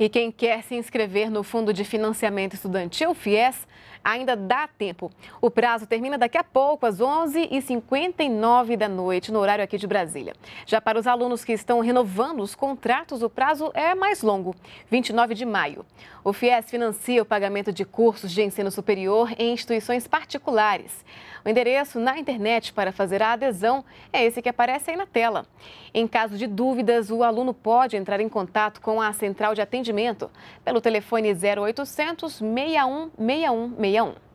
E quem quer se inscrever no Fundo de Financiamento Estudantil, FIES, ainda dá tempo. O prazo termina daqui a pouco, às 11h59 da noite, no horário aqui de Brasília. Já para os alunos que estão renovando os contratos, o prazo é mais longo, 29 de maio. O FIES financia o pagamento de cursos de ensino superior em instituições particulares. O endereço na internet para fazer a adesão é esse que aparece aí na tela. Em caso de dúvidas, o aluno pode entrar em contato com a Central de Atendimento atendimento pelo telefone 0800 616161